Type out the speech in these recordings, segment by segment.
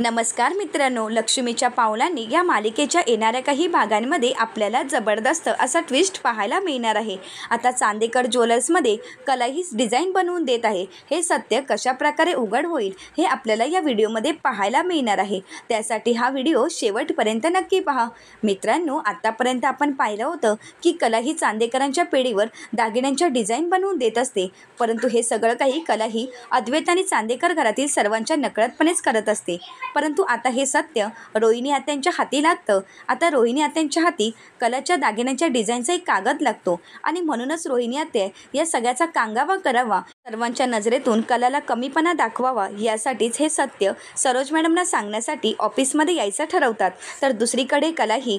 नमस्कार मित्रांनो लक्ष्मीच्या पावलांनी या मालिकेच्या येणाऱ्या काही भागांमध्ये आपल्याला जबरदस्त असा ट्विस्ट पाहायला मिळणार आहे आता चांदेकर ज्वेलर्समध्ये कला हीच डिझाईन बनवून देत आहे हे सत्य कशा प्रकारे उघड होईल हे आपल्याला या व्हिडिओमध्ये पाहायला मिळणार आहे त्यासाठी हा व्हिडिओ शेवटपर्यंत नक्की पहा मित्रांनो आत्तापर्यंत आपण पाहिलं होतं की कला ही चांदेकरांच्या पिढीवर दागिन्यांच्या डिझाईन बनवून देत असते परंतु हे सगळं काही कला ही अद्वैत आणि चांदेकर घरातील सर्वांच्या नकळतपणेच करत असते परंतु आता हे सत्य रोहिणी आत्यांच्या हाती लागतं आता रोहिणी आत्यांच्या हाती कलाच्या दागिन्यांच्या डिझाईनचा एक कागद लागतो आणि म्हणूनच रोहिणी आत्या या सगळ्याचा कांगावा करावा सर्वांच्या नजरेतून कलाला कमीपणा दाखवावा यासाठीच हे सत्य सरोज मॅडमना सांगण्यासाठी ऑफिसमध्ये यायचं ठरवतात तर दुसरीकडे कलाही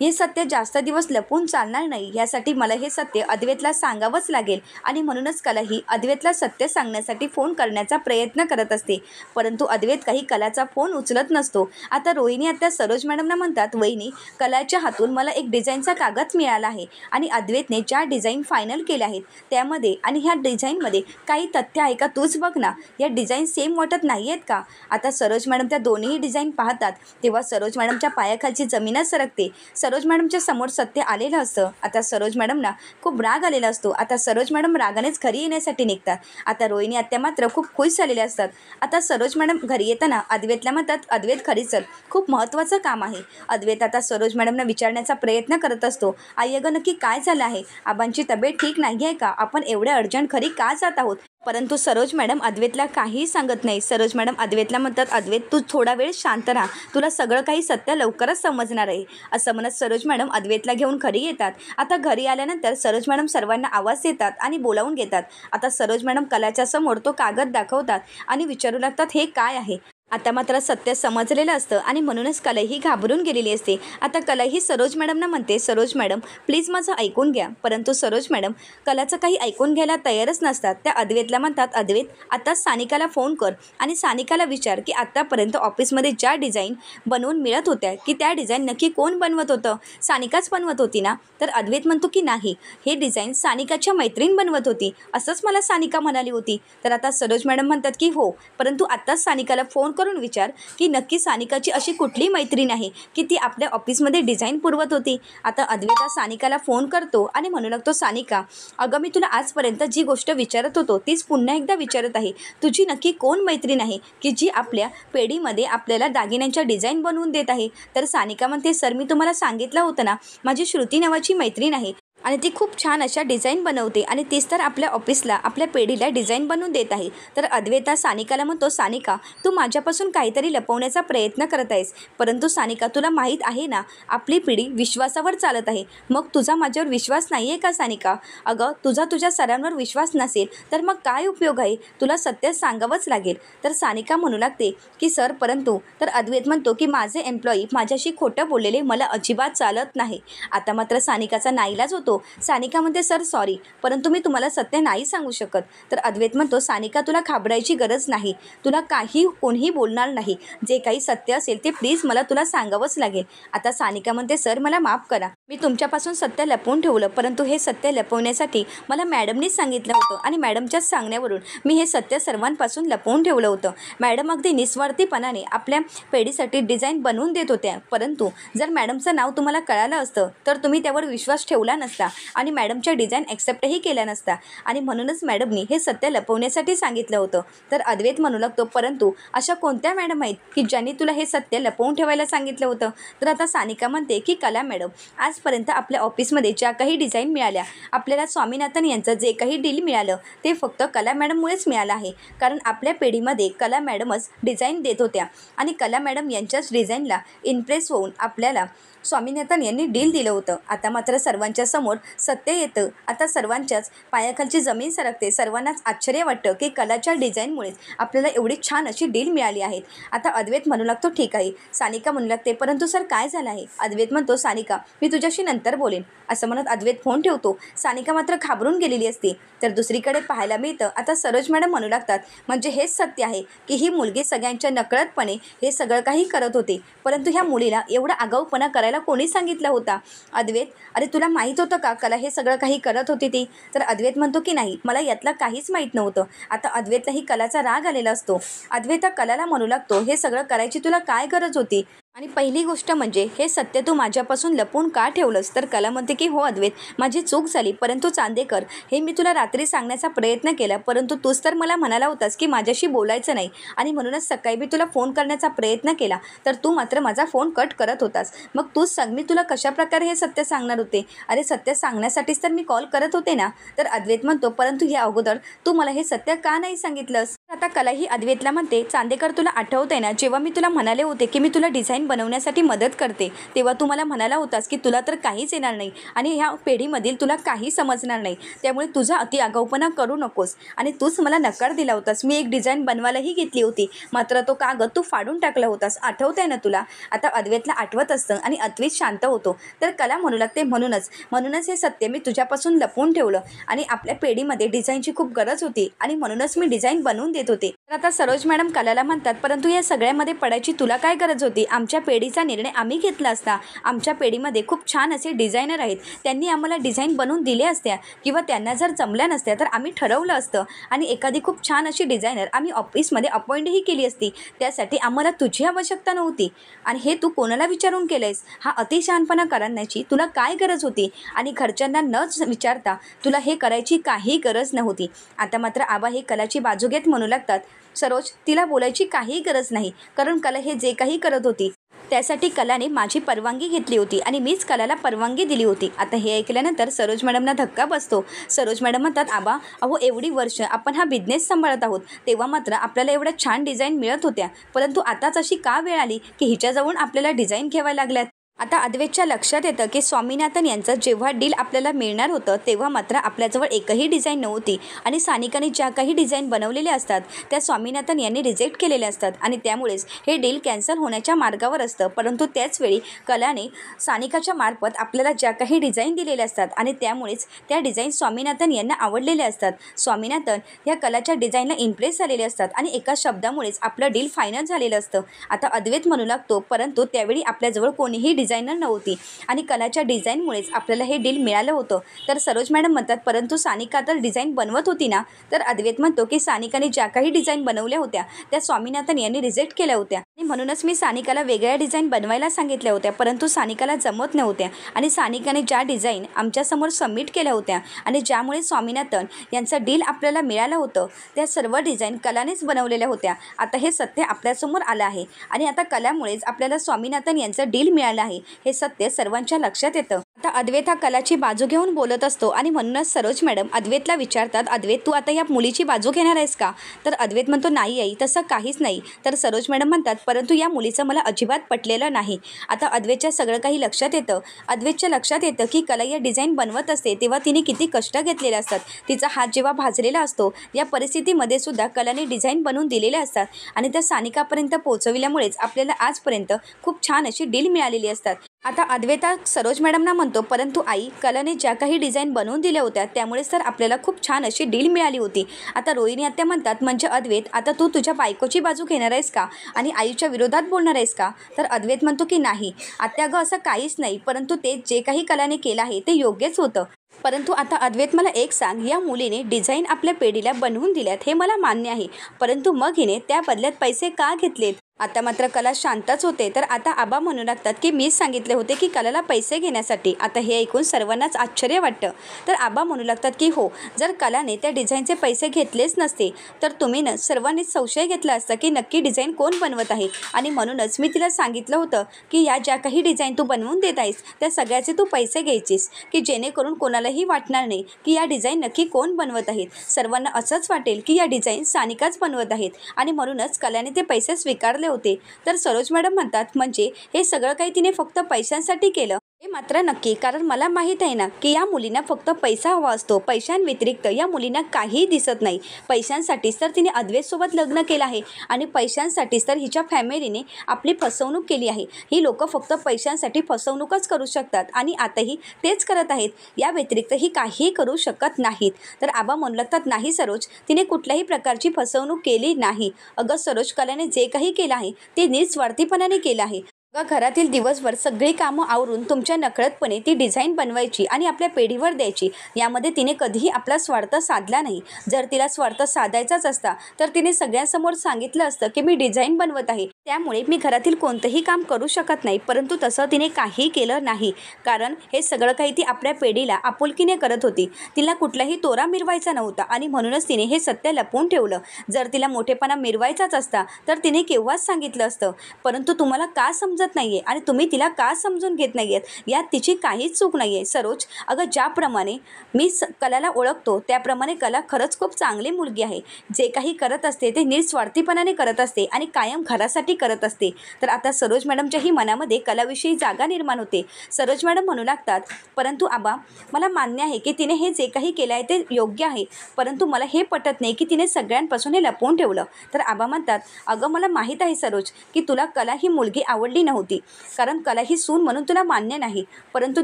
हे सत्य जास्त दिवस लपून चालणार नाही यासाठी मला हे सत्य अद्वेतला सांगावंच लागेल आणि म्हणूनच कला ही अद्वैतला सत्य सांगण्यासाठी फोन करण्याचा प्रयत्न करत असते परंतु अद्वेत काही कलाचा फोन उचलत नसतो आता रोहिणी आता सरोज मॅडमना म्हणतात वहिनी कलाच्या हातून मला एक डिझाईनचा कागद मिळाला आहे आणि अद्वेतने ज्या डिझाईन फायनल केल्या आहेत त्यामध्ये आणि ह्या डिझाईनमध्ये काही तथ्य आहे का तूच बघ ना या डिझाईन सेम वाटत नाही आहेत का आता सरोज मॅडम त्या दोन्ही डिझाईन पाहतात तेव्हा सरोज मॅडमच्या पायाखालची जमीनच सरकते सरोज मॅडमच्या समोर सत्य आलेलं असतं आता सरोज मॅडमना खूप राग आलेला असतो आता सरोज मॅडम रागानेच घरी येण्यासाठी निघतात आता रोहिणी आत्या मात्र खूप खुश झालेल्या असतात आता सरोज मॅडम घरी येताना अद्वैतला म्हणतात अद्वैत घरी खूप महत्त्वाचं काम आहे अद्वैत आता सरोज मॅडमना विचारण्याचा प्रयत्न करत असतो आई अगं नक्की काय झालं आहे आबांची तब्येत ठीक नाही आहे का आपण एवढ्या अर्जंट घरी का जात आहोत परंतु सरोज मॅडम अद्वेतला काहीही सांगत नाही सरोज मॅडम अद्वेतला म्हणतात अद्वेत तू थोडा वेळ शांत राहा तुला सगळं काही सत्य लवकरच समजणार आहे असं म्हणत सरोज मॅडम अद्वेतला घेऊन घरी येतात आता घरी आल्यानंतर सरोज मॅडम सर्वांना आवाज देतात आणि बोलावून घेतात आता सरोज मॅडम कलाच्या समोर तो कागद दाखवतात आणि विचारू लागतात हे काय आहे आता मात्र सत्य समजलेलं असतं आणि म्हणूनच कलाही घाबरून गेलेली असते आता कलाही सरोज मॅडमना म्हणते सरोज मॅडम प्लीज माझं ऐकून घ्या परंतु सरोज मॅडम कलाचं काही ऐकून घ्यायला तयारच नसतात त्या अद्वैतला म्हणतात अद्वैत आता सानिकाला फोन कर आणि सानिकाला विचार की आत्तापर्यंत ऑफिसमध्ये ज्या डिझाईन बनवून मिळत होत्या की त्या डिझाईन नक्की कोण बनवत होतं सानिकाच बनवत होती ना तर अद्वेत म्हणतो की नाही हे डिझाईन सानिकाच्या मैत्रीण बनवत होती असंच मला सानिका म्हणाली होती तर आता सरोज मॅडम म्हणतात की हो परंतु आत्ताच सानिकाला फोन करून विचार की नक्की सानिकाची अशी कुठली मैत्रीण आहे की ती आपल्या ऑफिसमध्ये डिझाईन पुरवत होती आता अद्विता सानिकाला फोन करतो आणि म्हणू लागतो सानिका अगं मी तुला आजपर्यंत जी गोष्ट विचारत होतो तीच पुन्हा एकदा विचारत आहे तुझी नक्की कोण मैत्रीण आहे की जी आपल्या पेढीमध्ये आपल्याला दागिन्यांच्या डिझाईन बनवून देत आहे तर सानिका म्हणते सर मी तुम्हाला सांगितलं होतं ना माझी श्रुती नावाची मैत्रीण आहे आणि ती खूप छान अशा डिझाईन बनवते आणि तीच तर आपल्या ऑफिसला आपल्या पिढीला डिझाईन बनवून देत आहे तर अद्वेता सानिकाला म्हणतो सानिका तू माझ्यापासून काहीतरी लपवण्याचा प्रयत्न करत आहेस परंतु सानिका तुला माहीत आहे ना आपली पिढी विश्वासावर चालत आहे मग तुझा माझ्यावर विश्वास नाही आहे का सानिका अगं तुझा तुझ्या सरांवर विश्वास नसेल तर मग काय उपयोग आहे तुला सत्य सांगावंच लागेल तर सानिका म्हणू लागते की सर परंतु तर अद्वैत म्हणतो की माझे एम्प्लॉई माझ्याशी खोटं बोललेले मला अजिबात चालत नाही आता मात्र सानिकाचा नाईलाज होतो सानिका म्हणते सर सॉरी परंतु मी तुम्हाला सत्य नाही सांगू शकत तर अद्वैत म्हणतो सानिका तुला खाबरायची गरज नाही तुला काही कोणीही बोलणार नाही जे काही सत्य असेल ते प्लीज मला तुला सांगावंच लागेल आता सानिका म्हणते सर मला माफ करा मी तुमच्यापासून सत्य लपवून ठेवलं परंतु हे सत्य लपवण्यासाठी मला मॅडमनेच सांगितलं होतं आणि मॅडमच्याच सांगण्यावरून मी हे सत्य सर्वांपासून लपवून ठेवलं होतं मॅडम अगदी निस्वार्थीपणाने आपल्या पेढीसाठी डिझाईन बनवून देत होत्या परंतु जर मॅडमचं नाव तुम्हाला कळालं असतं तर तुम्ही त्यावर विश्वास ठेवला नसता नसता आणि मॅडमच्या डिझाईन ॲक्सेप्टही केल्या नसता आणि म्हणूनच मॅडमनी हे सत्य लपवण्यासाठी सांगितलं होतं तर अद्वैत म्हणू लागतो परंतु अशा कोणत्या मॅडम आहेत की ज्यांनी तुला हे सत्य लपवून ठेवायला सांगितलं होतं तर आता सानिका म्हणते की कला मॅडम आजपर्यंत आपल्या ऑफिसमध्ये ज्या काही डिझाईन मिळाल्या आपल्याला स्वामीनाथन यांचं जे काही डील मिळालं ते फक्त कला मॅडममुळेच मिळालं आहे कारण आपल्या पिढीमध्ये कला मॅडमच डिझाईन देत होत्या आणि कला मॅडम यांच्याच डिझाईनला इम्प्रेस होऊन आपल्याला स्वामीनाथन यांनी डील दिलं होतं आता मात्र सर्वांच्या समोर समोर सत्य येतं आता सर्वांच्याच पायाखालची जमीन सरकते सर्वांनाच आश्चर्य वाटतं की कलाच्या डिझाईनमुळे आपल्याला एवढी छान अशी डील मिळाली आहे आता अद्वैत म्हणू लागतो ठीक आहे सानिका म्हणू लागते परंतु सर काय झालं आहे अद्वैत म्हणतो सानिका मी तुझ्याशी नंतर बोलेन असं म्हणत अद्वैत फोन ठेवतो सानिका मात्र घाबरून गेलेली असते तर दुसरीकडे पाहायला मिळतं आता सरोज मॅडम म्हणू लागतात म्हणजे हेच सत्य आहे की ही मुलगी सगळ्यांच्या नकळतपणे हे सगळं काही करत होते परंतु ह्या मुलीला एवढा आगाऊपणा करायला कोणी सांगितला होता अद्वैत अरे तुला माहीत होतं का कला हे सगळं काही करत होती ती तर अद्वैत म्हणतो की नाही मला यातलं काहीच माहीत नव्हतं आता अद्वैतलाही कलाचा राग आलेला असतो अद्वैत कलाला म्हणू लागतो हे सगळं करायची तुला काय गरज होती आणि पहिली गोष्ट म्हणजे हे सत्य तू माझ्यापासून लपून का ठेवलंस तर कला म्हणते की हो अद्वैत माझी चूक झाली परंतु चांदेकर हे मी तुला रात्री सांगण्याचा प्रयत्न केला परंतु तूच तर मला म्हणाला होतास की माझ्याशी बोलायचं नाही आणि म्हणूनच सकाळी मी तुला फोन करण्याचा प्रयत्न केला तर तू मात्र माझा फोन कट करत होतास मग तूच सांग मी तुला कशाप्रकारे हे सत्य सांगणार होते अरे सत्य सांगण्यासाठीच तर मी कॉल करत होते ना तर अद्वैत म्हणतो परंतु या अगोदर तू मला हे सत्य का नाही सांगितलंस आता कला ही अद्वेतला म्हणते चांदेकर तुला आठवतंय ना जेव्हा मी तुला म्हणाले होते की मी तुला डिझाईन बनवण्यासाठी मदत करते तेव्हा तू मला म्हणाला होतास की तुला तर काहीच येणार नाही आणि ह्या पेढीमधील तुला काही समजणार नाही त्यामुळे तुझा अति आगाऊपणा करू नकोस आणि तूच मला नकार दिला होतास मी एक डिझाईन बनवायलाही घेतली होती मात्र तो कागद तू फाडून टाकला होतास आठवतंय ना तुला आता अद्वैतला आठवत असतं आणि अद्वेत शांत होतो तर कला म्हणू लागते म्हणूनच म्हणूनच हे सत्य मी तुझ्यापासून लपवून ठेवलं आणि आपल्या पेढीमध्ये डिझाईनची खूप गरज होती आणि म्हणूनच मी डिझाईन बनवून देते येत तर आता सरोज मॅडम कलाला म्हणतात परंतु या सगळ्यामध्ये पडायची तुला काय गरज होती आमच्या पेढीचा निर्णय आम्ही घेतला असता आमच्या पेढीमध्ये खूप छान असे डिझायनर आहेत त्यांनी आम्हाला डिझाईन बनवून दिले असत्या किंवा त्यांना जर जमल्या नसत्या तर आम्ही ठरवलं असतं आणि एखादी खूप छान अशी डिझायनर आम्ही ऑफिसमध्ये अपॉइंटही केली असती त्यासाठी आम्हाला तुझी आवश्यकता नव्हती आणि हे तू कोणाला विचारून केलंयस हा अतिशहानपणा करण्याची तुला काय गरज होती आणि घरच्यांना न विचारता तुला हे करायची काही गरज नव्हती आता मात्र आबा हे कलाची बाजू घेत म्हणून म्हणू लागतात सरोज तिला बोलायची काहीही गरज नाही कारण कला हे जे काही करत होती त्यासाठी कलाने माझी परवानगी घेतली होती आणि मीच कलाला परवानगी दिली होती आता हे ऐकल्यानंतर सरोज मॅडमना धक्का बसतो सरोज मॅडम म्हणतात आबा अहो एवढी वर्ष आपण हा बिझनेस सांभाळत आहोत तेव्हा मात्र आपल्याला एवढ्या छान डिझाईन मिळत होत्या परंतु आताच अशी का वेळ आली की हिच्याजवळ आपल्याला डिझाईन घ्यावा लागल्यात आता अद्वैतच्या लक्षात येतं की स्वामीनाथन यांचं जेव्हा डील आपल्याला मिळणार होतं तेव्हा मात्र आपल्याजवळ एकही डिझाईन नव्हती आणि सानिकाने ज्या काही डिझाईन बनवलेल्या असतात त्या स्वामीनाथन यांनी रिजेक्ट केलेल्या असतात आणि त्यामुळेच हे डील कॅन्सल होण्याच्या मार्गावर असतं परंतु त्याचवेळी कलाने सानिकाच्या मार्फत आपल्याला ज्या काही डिझाईन दिलेल्या असतात आणि त्यामुळेच त्या डिझाईन स्वामीनाथन यांना आवडलेल्या असतात स्वामीनाथन या कलाच्या डिझाईनला इम्प्रेस झालेले असतात आणि एका शब्दामुळेच आपलं डील फायनल झालेलं असतं आता अद्वेत म्हणू लागतो परंतु त्यावेळी आपल्याजवळ कोणीही डिझायनर नव्हती आणि कलाच्या डिझाईनमुळेच आपल्याला हे डील मिळालं होतं तर सरोज मॅडम म्हणतात परंतु सानिका तर डिझाईन बनवत होती ना तर अद्वैत म्हणतो की सानिकाने ज्या काही डिझाईन बनवल्या होत्या त्या स्वामीनाथन यांनी रिजेक्ट केल्या होत्या आणि म्हणूनच मी सानिकाला वेगळ्या डिझाईन बनवायला सांगितल्या होत्या परंतु सानिकाला जमत नव्हत्या आणि सानिकाने ज्या डिझाईन आमच्यासमोर सबमिट केल्या होत्या आणि ज्यामुळे स्वामीनाथन यांचं डील आपल्याला मिळालं होतं त्या सर्व डिझाईन कलानेच बनवलेल्या होत्या आता हे सत्य आपल्यासमोर आलं आहे आणि आता कलामुळेच आपल्याला स्वामीनाथन यांचं डील मिळालं आहे हे सत्य सर्वांच्या लक्षात येतं आता अद्वैत हा कलाची बाजू घेऊन बोलत असतो आणि म्हणूनच सरोज मॅडम अद्वैतला विचारतात अद्वैत तू आता या मुलीची बाजू घेणार आहेस का तर अद्वैत म्हणतो नाही आई तसं काहीच नाही तर सरोज मॅडम म्हणतात परंतु या मुलीचं मला अजिबात पटलेलं नाही आता अद्वैतच्या सगळं काही लक्षात येतं अद्वैतच्या लक्षात येतं की कला या डिझाईन बनवत असते तेव्हा तिने किती कष्ट घेतलेले असतात तिचा हात जेव्हा भाजलेला असतो या परिस्थितीमध्ये सुद्धा कलाने डिझाईन बनवून दिलेल्या असतात आणि त्या स्थानिकापर्यंत पोहोचविल्यामुळेच आपल्याला आजपर्यंत खूप छान अशी डील मिळालेली असते आता अद्वैता सरोज मॅडमना म्हणतो परंतु आई कलाने ज्या काही डिझाईन बनवून दिल्या होत्या त्यामुळेच तर आपल्याला खूप छान अशी डील मिळाली होती आता रोहिणी आत्या म्हणतात म्हणजे अद्वैत आता तू तुझ्या बायकोची बाजू घेणार आहेस का आणि आईच्या विरोधात बोलणार आहेस का तर अद्वैत म्हणतो की नाही आत्या गं असं काहीच नाही परंतु ते जे काही कलाने केलं आहे ते योग्यच होतं परंतु आता अद्वैत मला एक सांग या मुलीने डिझाईन आपल्या पेढीला बनवून दिल्यात हे मला मान्य आहे परंतु मग हिने त्या बदल्यात पैसे का घेतलेत आता मात्र कला शांतच होते तर आता आबा म्हणू लागतात की मीच सांगितले होते की कलाला पैसे घेण्यासाठी आता हे ऐकून सर्वांनाच आश्चर्य वाटतं तर आबा म्हणू लागतात की हो जर कलाने त्या डिझाईनचे पैसे घेतलेच नसते तर तुम्ही न सर्वांनीच संशय घेतला असता की नक्की डिझाईन कोण बनवत आहे आणि म्हणूनच मी तिला सांगितलं होतं की या ज्या काही डिझाईन तू बनवून देत आहेस त्या सगळ्याचे तू पैसे घ्यायचीस की जेणेकरून कोणालाही वाटणार नाही की या डिझाईन नक्की कोण बनवत आहेत सर्वांना असंच वाटेल की या डिझाईन सानिकाच बनवत आहेत आणि म्हणूनच कलाने ते पैसे स्वीकारले होते तर सरोज मॅडम म्हणतात म्हणजे हे सगळं काही तिने फक्त पैशांसाठी केलं हे मात्र नक्की कारण मला माहीत आहे ना की या मुलींना फक्त पैसा हवा असतो पैशांव्यतिरिक्त या मुलींना काहीही दिसत नाही पैशांसाठीच तर तिने अद्वेसोबत लग्न केलं आहे आणि पैशांसाठीच तर हिच्या फॅमिलीने आपली फसवणूक केली आहे ही लोक फक्त पैशांसाठी फसवणूकच करू शकतात आणि आताही तेच करत आहेत या व्यतिरिक्त ही काहीही करू शकत नाहीत तर आबा लागतात नाही सरोज तिने कुठल्याही प्रकारची फसवणूक केली नाही अगं सरोज कलाने जे काही केलं आहे ते निस्वार्थीपणाने केलं आहे किंवा घरातील दिवसभर सगळी कामं आवरून तुमच्या नकळतपणे ती डिझाईन बनवायची आणि आपल्या पेढीवर द्यायची यामध्ये तिने कधीही आपला स्वार्थ साधला नाही जर तिला स्वार्थ साधायचाच असता तर तिने सगळ्यांसमोर सांगितलं असतं की मी डिझाईन बनवत आहे त्यामुळे मी घरातील कोणतंही काम करू शकत नाही परंतु तसं तिने काही केलं नाही कारण हे सगळं काही ती आपल्या पेढीला आपुलकीने करत होती तिला कुठलाही तोरा मिरवायचा नव्हता आणि म्हणूनच तिने हे सत्य लपवून ठेवलं जर तिला मोठेपणा मिरवायचाच असता तर तिने केव्हाच सांगितलं असतं परंतु तुम्हाला का समजत नाही आहे आणि तुम्ही तिला का समजून घेत नाही आहेत यात तिची काहीच चूक नाही आहे सरोज अगं ज्याप्रमाणे मी स कलाला ओळखतो त्याप्रमाणे कला खरंच खूप चांगली मुलगी आहे जे काही करत असते ते निस्वार्थीपणाने करत असते आणि कायम घरासाठी करत असते तर आता सरोज मॅडमच्याही मनामध्ये कलाविषयी जागा निर्माण होते सरोज मॅडम म्हणू लागतात परंतु आबा मला मान्य आहे की तिने हे जे काही केलं आहे ते योग्य आहे परंतु मला हे पटत नाही की तिने सगळ्यांपासून हे लपवून ठेवलं तर आबा म्हणतात अगं मला माहीत आहे सरोज की तुला कला ही मुलगी आवडली नव्हती कारण कला ही सून म्हणून तुला मान्य नाही परंतु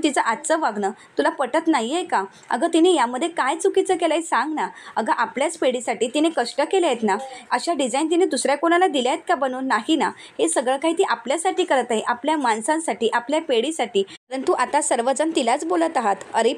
तिचं आजचं वागणं तुला पटत नाही आहे का अगं तिने यामध्ये काय चुकीचं केलं आहे सांग ना अगं आपल्याच पेढीसाठी तिने कष्ट केले आहेत ना अशा डिझाईन तिने दुसऱ्या कोणाला दिल्या आहेत का बनवून नाही ना हे सगळं काही ती आपल्यासाठी करत आहे आपल्या माणसांसाठी आपल्या पेढीसाठी परंतु आता सर्वजण तिलाच बोलत आहात अरे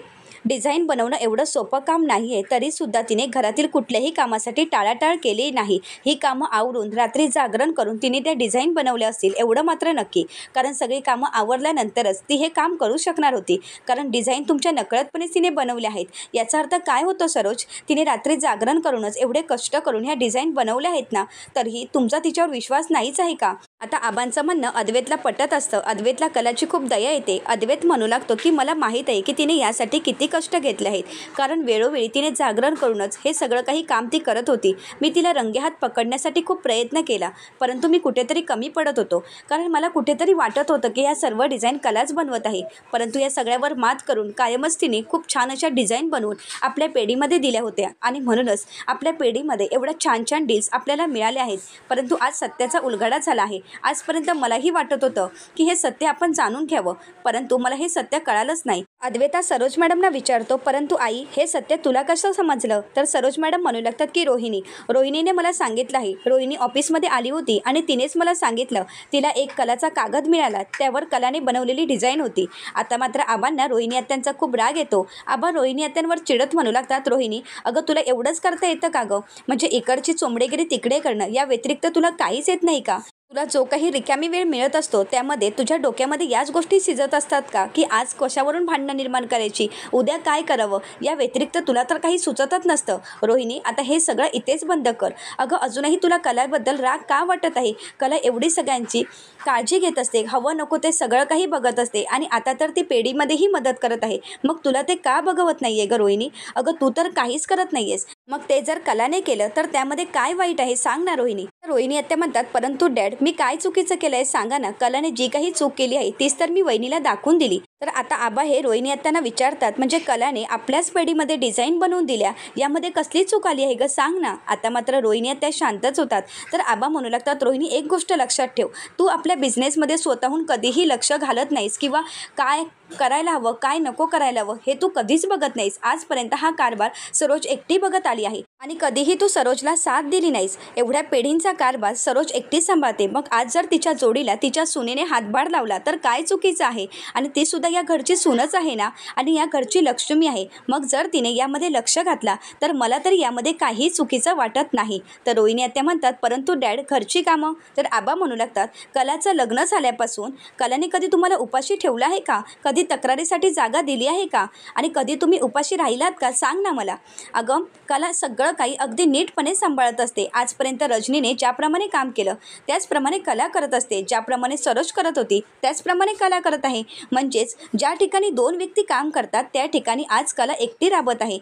डिझाईन बनवणं एवढं सोपं काम नाही आहे तरीसुद्धा तिने घरातील कुठल्याही कामासाठी टाळाटाळ केली नाही ही कामं आवरून रात्री जागरण करून तिने त्या डिझाईन बनवल्या असतील एवढं मात्र नक्की कारण सगळी कामं आवरल्यानंतरच ती हे काम करू शकणार होती कारण डिझाईन तुमच्या नकळतपणे तिने बनवल्या आहेत याचा अर्थ काय होतो सरोज तिने रात्री जागरण करूनच एवढे कष्ट करून ह्या डिझाईन बनवल्या आहेत ना तरीही तुमचा तिच्यावर विश्वास नाहीच आहे का आता आबांचं म्हणणं अद्वेतला पटत असतं अद्वेतला कलाची खूप दया येते अद्वेत म्हणू लागतो की मला माहीत आहे की तिने यासाठी किती कष्ट घेतले आहेत कारण वेळोवेळी तिने जागरण करूनच हे सगळं काही काम ती करत होती मी तिला हात पकडण्यासाठी खूप प्रयत्न केला परंतु मी कुठेतरी कमी पडत होतो कारण मला कुठेतरी वाटत होतं की या सर्व डिझाईन कलाच बनवत आहे परंतु या सगळ्यावर मात करून कायमच तिने खूप छान अशा डिझाईन बनवून आपल्या पेढीमध्ये दिल्या होत्या आणि म्हणूनच आपल्या पेढीमध्ये एवढ्या छान छान डील्स आपल्याला मिळाल्या आहेत परंतु आज सत्याचा उलगडा झाला आहे आजपर्यंत मलाही वाटत होतं की हे सत्य आपण जाणून घ्यावं परंतु मला हे सत्य कळालंच नाही अद्वेता सरोज मॅडमना विचारतो परंतु आई हे सत्य तुला कसं समजलं तर सरोज मॅडम म्हणू लागतात की रोहिणी रोहिणीने मला सांगितलं आहे रोहिणी ऑफिसमध्ये आली होती आणि तिनेच मला सांगितलं तिला एक कलाचा कागद मिळाला त्यावर कलाने बनवलेली डिझाईन होती आता मात्र आबांना रोहिणी अत्यांचा खूप राग येतो आबा रोहिणी अत्यांवर चिडत म्हणू लागतात रोहिणी अगं तुला एवढंच करता येतं का गं म्हणजे इकडची चोंबडेगिरी तिकडे करणं या व्यतिरिक्त तुला काहीच येत नाही का तुला जो काही रिकामी वेळ मिळत असतो त्यामध्ये तुझ्या डोक्यामध्ये याच गोष्टी शिजत असतात का की आज कशावरून भांडणं निर्माण करायची उद्या काय करावं या व्यतिरिक्त तुला तर काही सुचतच नसतं रोहिणी आता हे सगळं इथेच बंद कर अगं अजूनही तुला कलाबद्दल राग का वाटत आहे कला एवढी सगळ्यांची काळजी घेत असते हवं नको ते सगळं काही बघत असते आणि आता तर ती पेढीमध्येही मदत करत आहे मग तुला ते का बघवत नाही आहे गं रोहिणी अगं तू तर काहीच करत नाही आहेस मग ते जर कलाने केलं तर त्यामध्ये काय वाईट आहे सांग ना रोहिणी रोहिणी आता म्हणतात परंतु डॅड मी काय चुकीचं केलं आहे सांगा ना कलाने जी काही चूक केली आहे तीच तर मी वहिनीला दाखवून दिली तर आता आबा हे रोहिणी आत्यांना विचारतात म्हणजे कलाने आपल्याच पेढीमध्ये डिझाईन बनवून दिल्या यामध्ये कसली चूक आली आहे ग सांग ना आता मात्र रोहिणी त्या शांतच होतात तर आबा म्हणू लागतात रोहिणी एक गोष्ट लक्षात ठेव तू आपल्या बिझनेसमध्ये स्वतःहून कधीही लक्ष घालत नाहीस किंवा काय करायला हवं काय नको करायला हवं हे तू कधीच बघत नाहीस आजपर्यंत हा कारभार सरोज एकटी बघत आली आहे आणि कधीही तू सरोजला साथ दिली नाहीस एवढ्या पेढींचा कारभार सरोज एकटीच सांभाळते मग आज जर तिच्या जोडीला तिच्या सुनेने हातभार लावला तर काय चुकीचं आहे आणि ती सुद्धा या घरची सूनच आहे ना आणि या घरची लक्ष्मी आहे मग जर तिने यामध्ये लक्ष घातला तर मला तर यामध्ये काही चुकीचं वाटत नाही तर रोहिणी आत्या म्हणतात परंतु डॅड घरची कामं तर आबा म्हणू लागतात कलाचं लग्न झाल्यापासून कलाने कधी तुम्हाला उपाशी ठेवला आहे का कधी तक्रारीसाठी जागा दिली आहे का आणि कधी तुम्ही उपाशी राहिलात का सांग ना मला अगं कला सगळं काही अगदी नीटपणे सांभाळत असते आजपर्यंत रजनीने ज्याप्रमाणे काम केलं त्याचप्रमाणे कला करत असते ज्याप्रमाणे सरोज करत होती त्याचप्रमाणे कला करत आहे म्हणजेच ज्या ठिकाणी दोन व्यक्ती काम करतात त्या ठिकाणी आज कला एकटी राबत आहे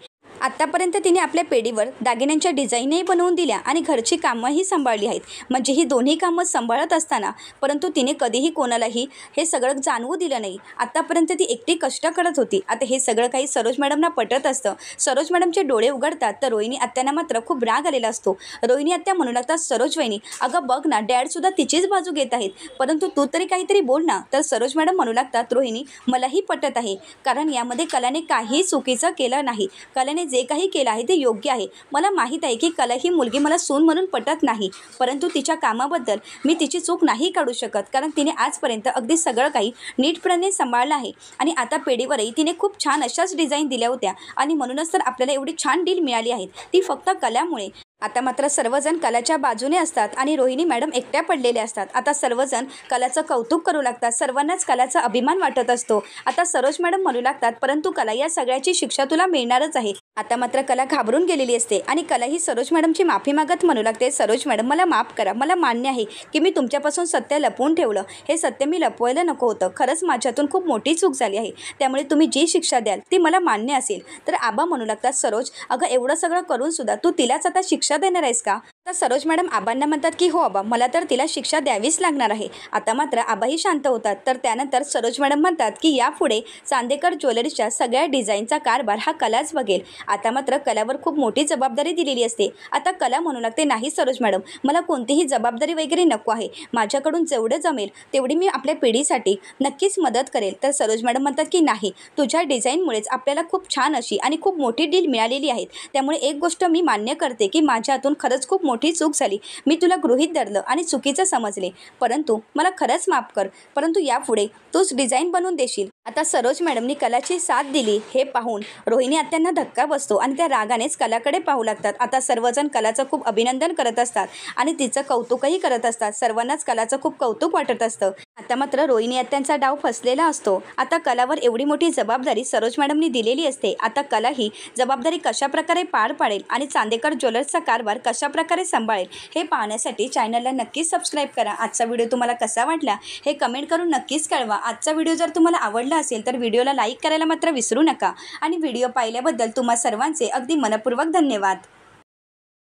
आत्तापर्यंत तिने आपल्या पेढीवर दागिन्यांच्या डिझाईनही बनवून दिल्या आणि घरची कामंही सांभाळली आहेत म्हणजे ही दोन्ही कामं सांभाळत असताना परंतु तिने कधीही कोणालाही हे सगळं जाणवू दिलं नाही आत्तापर्यंत ती एकटी कष्ट करत होती आता हे सगळं काही सरोज मॅडमना पटत असतं सरोज मॅडमचे डोळे उघडतात तर रोहिणी आत्यांना मात्र खूप राग आलेला असतो रोहिणी आत्या म्हणू लागतात सरोज वहिनी अगं बघ ना डॅडसुद्धा तिचीच बाजू घेत आहेत परंतु तू तरी काहीतरी बोल ना तर सरोज मॅडम म्हणू लागतात रोहिणी मलाही पटत आहे कारण यामध्ये कलाने काही चुकीचं केलं नाही कलाने जे काही केलं आहे ते योग्य आहे मला माहीत आहे की कला ही मुलगी मला सून म्हणून पटत नाही परंतु तिच्या कामाबद्दल मी तिची चूक नाही काढू शकत कारण तिने आजपर्यंत अगदी सगळं काही नीटपणे सांभाळलं आहे आणि आता पेढीवरही तिने खूप छान अशाच डिझाईन दिल्या होत्या आणि म्हणूनच तर आपल्याला एवढी छान डील मिळाली आहे ती फक्त कलामुळे आता मात्र सर्वजण कलाच्या बाजूने असतात आणि रोहिणी मॅडम एकट्या पडलेल्या असतात आता सर्वजण कलाचं कौतुक करू लागतात सर्वांनाच कलाचा अभिमान वाटत असतो आता सरोज मॅडम म्हणू लागतात परंतु कला या सगळ्याची शिक्षा तुला मिळणारच आहे आता मात्र कला घाबरून गेलेली असते आणि कला ही सरोज मॅडमची माफी मागत म्हणू लागते सरोज मॅडम मला माफ करा मला मान्य आहे की मी तुमच्यापासून सत्य लपवून ठेवलं हे सत्य मी लपवायला नको होतं खरंच माझ्यातून खूप मोठी चूक झाली आहे त्यामुळे तुम्ही जी शिक्षा द्याल ती मला मान्य असेल तर आबा म्हणू लागतात सरोज अगं एवढं सगळं करून सुद्धा तू तिलाच आता शिक्षा देणार आहेस का तर सरोज मॅडम आबांना म्हणतात की हो आबा मला तर तिला शिक्षा द्यावीच लागणार आहे आता मात्र आबाही शांत होतात तर त्यानंतर सरोज मॅडम म्हणतात की यापुढे चांदेकर ज्वेलरीच्या सगळ्या डिझाईनचा कारभार हा कलाच बघेल आता मात्र कलावर खूप मोठी जबाबदारी दिलेली असते आता कला म्हणू लागते नाही सरोज मॅडम मला कोणतीही जबाबदारी वगैरे नको आहे माझ्याकडून जेवढं जमेल तेवढी मी आपल्या पिढीसाठी नक्कीच मदत करेल तर सरोज मॅडम म्हणतात की नाही तुझ्या डिझाईनमुळेच आपल्याला खूप छान अशी आणि खूप मोठी डील मिळालेली आहेत त्यामुळे एक गोष्ट मी मान्य करते की माझ्या हातून खरंच खूप मोठी चूक झाली मी तुला गृहीत धरलं आणि चुकीचं समजले परंतु मला खरंच माफ कर परंतु यापुढे तूच डिझाईन बनवून देशील आता सरोज मॅडमनी कलाची साथ दिली हे पाहून रोहिणी आत्यांना धक्का बसतो आणि त्या रागानेच कलाकडे पाहू लागतात आता सर्वजण कलाचं खूप अभिनंदन करत असतात आणि तिचं कौतुकही करत असतात सर्वांनाच कलाचं खूप कौतुक वाटत असतं आता मात्र रोहिणी आत्यांचा डाव फसलेला असतो आता कलावर एवढी मोठी जबाबदारी सरोज मॅडमनी दिलेली असते आता कला ही जबाबदारी कशाप्रकारे पार पाडेल आणि चांदेकर ज्वेलर्सचा कारभार कशाप्रकारे सांभाळेल हे पाहण्यासाठी चॅनलला नक्कीच सबस्क्राईब करा आजचा व्हिडिओ तुम्हाला कसा वाटला हे कमेंट करून नक्कीच कळवा आजचा व्हिडिओ जर तुम्हाला आवडला असेल तर व्हिडिओला लाईक करायला मात्र विसरू नका आणि व्हिडिओ पाहिल्याबद्दल तुम्हा सर्वांचे अगदी मनपूर्वक धन्यवाद